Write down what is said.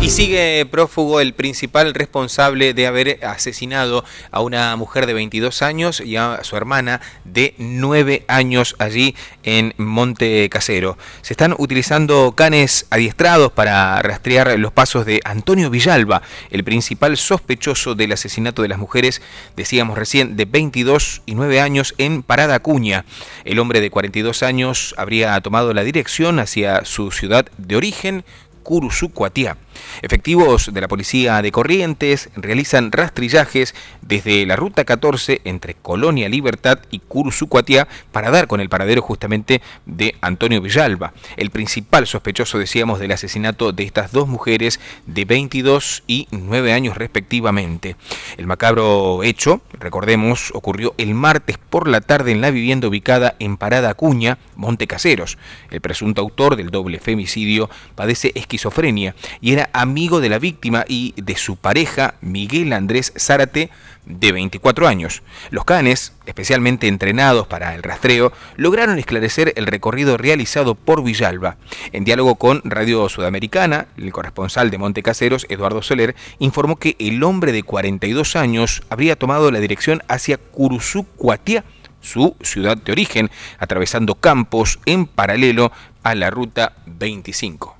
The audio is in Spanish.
Y sigue prófugo el principal responsable de haber asesinado a una mujer de 22 años y a su hermana de 9 años allí en Monte Casero. Se están utilizando canes adiestrados para rastrear los pasos de Antonio Villalba, el principal sospechoso del asesinato de las mujeres, decíamos recién, de 22 y 9 años en Parada Cuña. El hombre de 42 años habría tomado la dirección hacia su ciudad de origen, Cuatiá. Efectivos de la policía de Corrientes realizan rastrillajes desde la ruta 14 entre Colonia Libertad y Curuzucuatía para dar con el paradero justamente de Antonio Villalba, el principal sospechoso, decíamos, del asesinato de estas dos mujeres de 22 y 9 años respectivamente. El macabro hecho, recordemos, ocurrió el martes por la tarde en la vivienda ubicada en Parada Acuña, Monte Caseros. El presunto autor del doble femicidio padece esquizofrenia y era amigo de la víctima y de su pareja Miguel Andrés Zárate, de 24 años. Los canes, especialmente entrenados para el rastreo, lograron esclarecer el recorrido realizado por Villalba. En diálogo con Radio Sudamericana, el corresponsal de Montecaseros, Eduardo Soler, informó que el hombre de 42 años habría tomado la dirección hacia Curuzú-Cuatía, su ciudad de origen, atravesando campos en paralelo a la ruta 25.